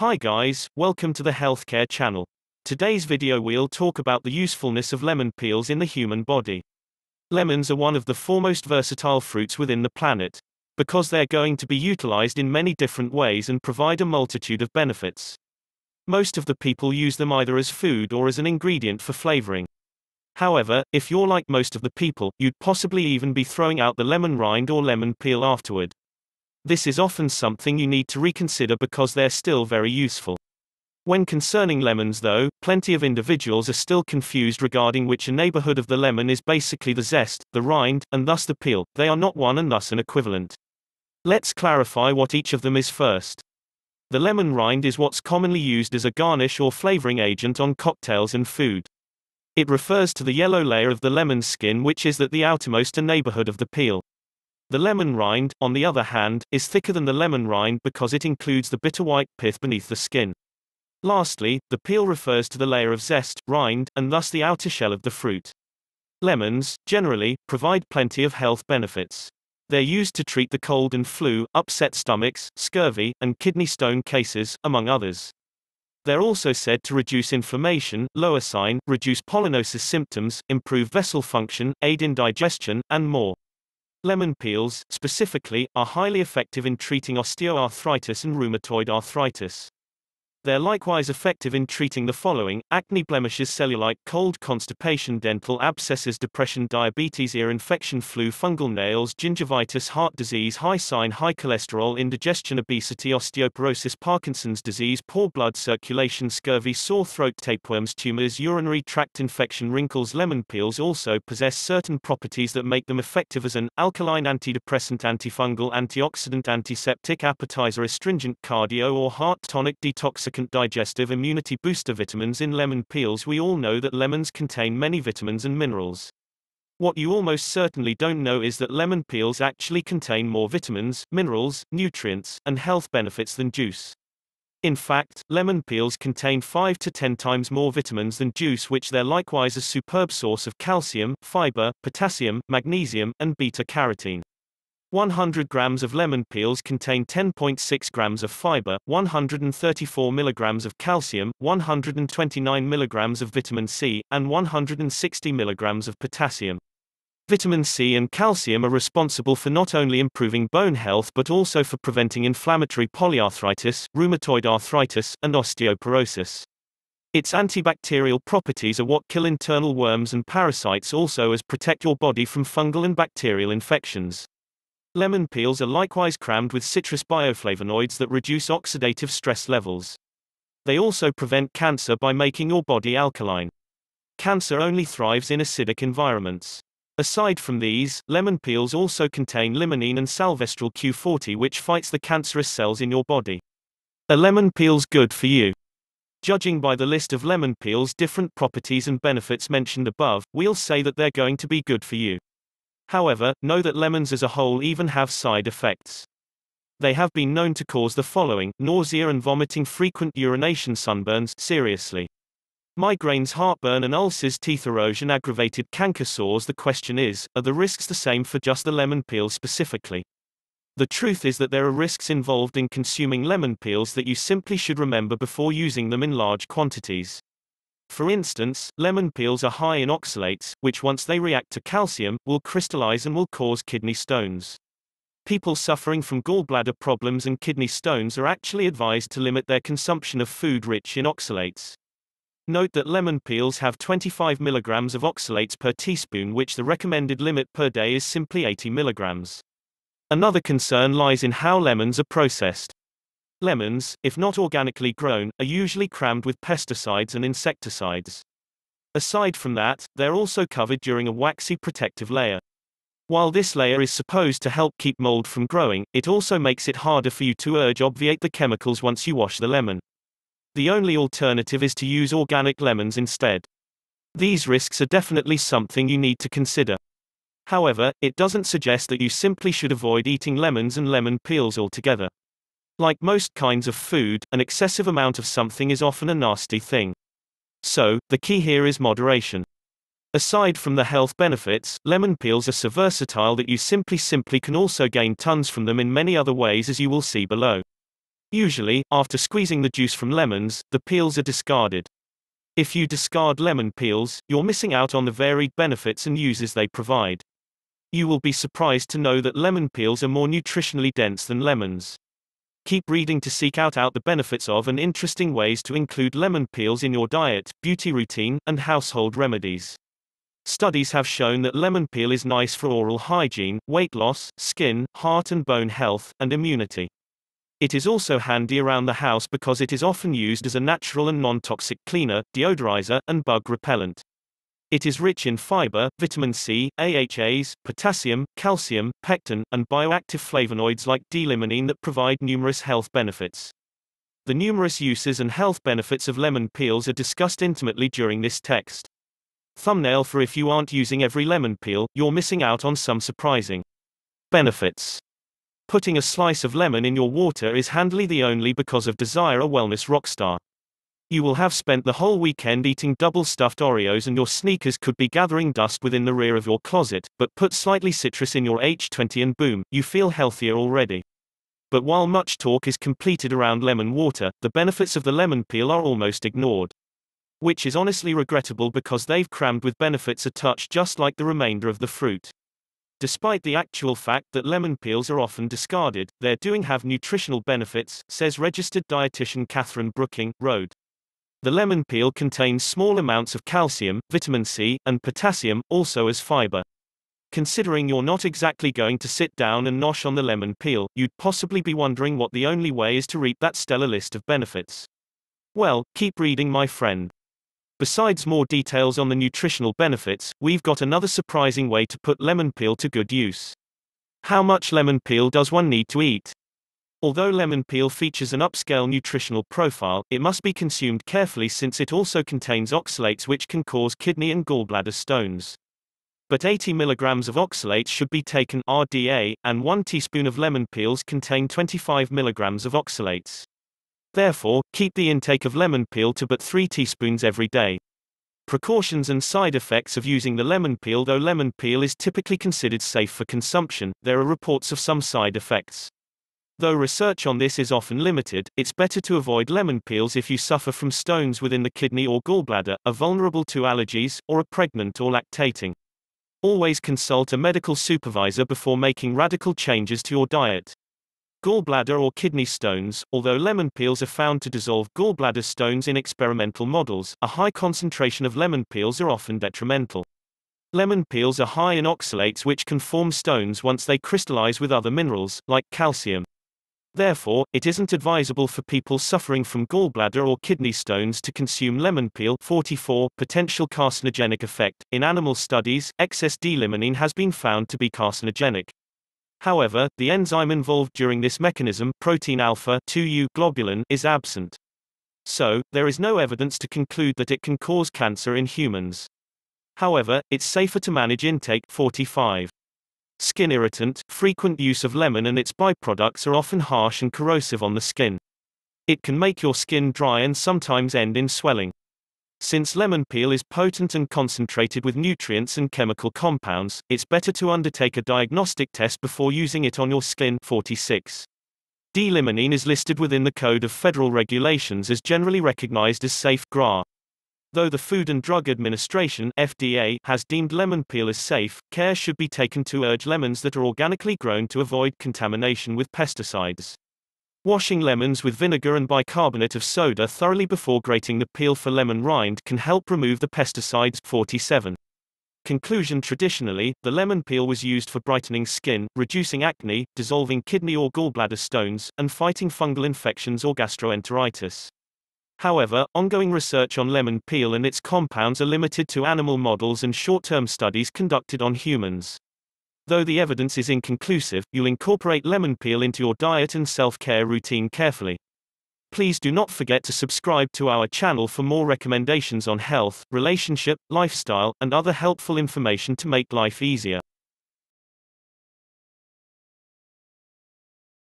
Hi guys, welcome to the Healthcare channel. Today's video we'll talk about the usefulness of lemon peels in the human body. Lemons are one of the foremost versatile fruits within the planet, because they're going to be utilized in many different ways and provide a multitude of benefits. Most of the people use them either as food or as an ingredient for flavoring. However, if you're like most of the people, you'd possibly even be throwing out the lemon rind or lemon peel afterward. This is often something you need to reconsider because they're still very useful. When concerning lemons though, plenty of individuals are still confused regarding which a neighborhood of the lemon is basically the zest, the rind, and thus the peel, they are not one and thus an equivalent. Let's clarify what each of them is first. The lemon rind is what's commonly used as a garnish or flavoring agent on cocktails and food. It refers to the yellow layer of the lemon skin which is at the outermost a neighborhood of the peel. The lemon rind, on the other hand, is thicker than the lemon rind because it includes the bitter white pith beneath the skin. Lastly, the peel refers to the layer of zest, rind, and thus the outer shell of the fruit. Lemons, generally, provide plenty of health benefits. They're used to treat the cold and flu, upset stomachs, scurvy, and kidney stone cases, among others. They're also said to reduce inflammation, lower sign, reduce pollinosis symptoms, improve vessel function, aid in digestion, and more. Lemon peels, specifically, are highly effective in treating osteoarthritis and rheumatoid arthritis. They're likewise effective in treating the following acne blemishes, cellulite, cold, constipation, dental abscesses, depression, diabetes, ear infection, flu, fungal nails, gingivitis, heart disease, high sign, high cholesterol, indigestion, obesity, osteoporosis, Parkinson's disease, poor blood circulation, scurvy, sore throat, tapeworms, tumors, urinary tract infection, wrinkles. Lemon peels also possess certain properties that make them effective as an alkaline antidepressant, antifungal, antioxidant, antiseptic, appetizer, astringent, cardio or heart tonic, detoxification significant digestive immunity booster vitamins in lemon peels, we all know that lemons contain many vitamins and minerals. What you almost certainly don't know is that lemon peels actually contain more vitamins, minerals, nutrients, and health benefits than juice. In fact, lemon peels contain 5 to 10 times more vitamins than juice which they're likewise a superb source of calcium, fiber, potassium, magnesium, and beta-carotene. 100 grams of lemon peels contain 10.6 grams of fiber, 134 milligrams of calcium, 129 milligrams of vitamin C, and 160 milligrams of potassium. Vitamin C and calcium are responsible for not only improving bone health but also for preventing inflammatory polyarthritis, rheumatoid arthritis, and osteoporosis. Its antibacterial properties are what kill internal worms and parasites also as protect your body from fungal and bacterial infections. Lemon peels are likewise crammed with citrus bioflavonoids that reduce oxidative stress levels. They also prevent cancer by making your body alkaline. Cancer only thrives in acidic environments. Aside from these, lemon peels also contain limonene and salvestral Q40 which fights the cancerous cells in your body. Are lemon peels good for you? Judging by the list of lemon peels' different properties and benefits mentioned above, we'll say that they're going to be good for you. However, know that lemons as a whole even have side effects. They have been known to cause the following nausea and vomiting, frequent urination, sunburns, seriously. Migraines, heartburn, and ulcers, teeth erosion, aggravated canker sores. The question is are the risks the same for just the lemon peel specifically? The truth is that there are risks involved in consuming lemon peels that you simply should remember before using them in large quantities. For instance, lemon peels are high in oxalates, which once they react to calcium, will crystallize and will cause kidney stones. People suffering from gallbladder problems and kidney stones are actually advised to limit their consumption of food rich in oxalates. Note that lemon peels have 25 mg of oxalates per teaspoon which the recommended limit per day is simply 80 mg. Another concern lies in how lemons are processed. Lemons, if not organically grown, are usually crammed with pesticides and insecticides. Aside from that, they're also covered during a waxy protective layer. While this layer is supposed to help keep mold from growing, it also makes it harder for you to urge obviate the chemicals once you wash the lemon. The only alternative is to use organic lemons instead. These risks are definitely something you need to consider. However, it doesn't suggest that you simply should avoid eating lemons and lemon peels altogether. Like most kinds of food, an excessive amount of something is often a nasty thing. So, the key here is moderation. Aside from the health benefits, lemon peels are so versatile that you simply simply can also gain tons from them in many other ways as you will see below. Usually, after squeezing the juice from lemons, the peels are discarded. If you discard lemon peels, you're missing out on the varied benefits and uses they provide. You will be surprised to know that lemon peels are more nutritionally dense than lemons. Keep reading to seek out out the benefits of and interesting ways to include lemon peels in your diet, beauty routine, and household remedies. Studies have shown that lemon peel is nice for oral hygiene, weight loss, skin, heart and bone health, and immunity. It is also handy around the house because it is often used as a natural and non-toxic cleaner, deodorizer, and bug repellent. It is rich in fiber, vitamin C, AHAs, potassium, calcium, pectin, and bioactive flavonoids like D-limonene that provide numerous health benefits. The numerous uses and health benefits of lemon peels are discussed intimately during this text. Thumbnail for if you aren't using every lemon peel, you're missing out on some surprising benefits. Putting a slice of lemon in your water is handily the only because of Desire a wellness rockstar. You will have spent the whole weekend eating double stuffed Oreos and your sneakers could be gathering dust within the rear of your closet, but put slightly citrus in your H20 and boom, you feel healthier already. But while much talk is completed around lemon water, the benefits of the lemon peel are almost ignored. Which is honestly regrettable because they've crammed with benefits a touch just like the remainder of the fruit. Despite the actual fact that lemon peels are often discarded, they're doing have nutritional benefits, says registered dietitian Catherine Brooking, Road. The lemon peel contains small amounts of calcium, vitamin C, and potassium, also as fiber. Considering you're not exactly going to sit down and nosh on the lemon peel, you'd possibly be wondering what the only way is to reap that stellar list of benefits. Well, keep reading, my friend. Besides more details on the nutritional benefits, we've got another surprising way to put lemon peel to good use. How much lemon peel does one need to eat? Although lemon peel features an upscale nutritional profile, it must be consumed carefully since it also contains oxalates which can cause kidney and gallbladder stones. But 80 mg of oxalates should be taken RDA, and 1 teaspoon of lemon peels contain 25 mg of oxalates. Therefore, keep the intake of lemon peel to but 3 teaspoons every day. Precautions and side effects of using the lemon peel Though lemon peel is typically considered safe for consumption, there are reports of some side effects. Though research on this is often limited, it's better to avoid lemon peels if you suffer from stones within the kidney or gallbladder, are vulnerable to allergies, or are pregnant or lactating. Always consult a medical supervisor before making radical changes to your diet. Gallbladder or kidney stones, although lemon peels are found to dissolve gallbladder stones in experimental models, a high concentration of lemon peels are often detrimental. Lemon peels are high in oxalates which can form stones once they crystallize with other minerals, like calcium. Therefore, it isn't advisable for people suffering from gallbladder or kidney stones to consume lemon peel. 44. Potential carcinogenic effect. In animal studies, excess D-limonene has been found to be carcinogenic. However, the enzyme involved during this mechanism, protein alpha 2U globulin, is absent. So, there is no evidence to conclude that it can cause cancer in humans. However, it's safer to manage intake 45. Skin irritant, frequent use of lemon and its byproducts are often harsh and corrosive on the skin. It can make your skin dry and sometimes end in swelling. Since lemon peel is potent and concentrated with nutrients and chemical compounds, it's better to undertake a diagnostic test before using it on your skin 46. D-limonene is listed within the Code of Federal Regulations as generally recognized as safe GRA. Though the Food and Drug Administration FDA has deemed lemon peel as safe, care should be taken to urge lemons that are organically grown to avoid contamination with pesticides. Washing lemons with vinegar and bicarbonate of soda thoroughly before grating the peel for lemon rind can help remove the pesticides 47. Conclusion Traditionally, the lemon peel was used for brightening skin, reducing acne, dissolving kidney or gallbladder stones, and fighting fungal infections or gastroenteritis. However, ongoing research on lemon peel and its compounds are limited to animal models and short-term studies conducted on humans. Though the evidence is inconclusive, you'll incorporate lemon peel into your diet and self-care routine carefully. Please do not forget to subscribe to our channel for more recommendations on health, relationship, lifestyle, and other helpful information to make life easier.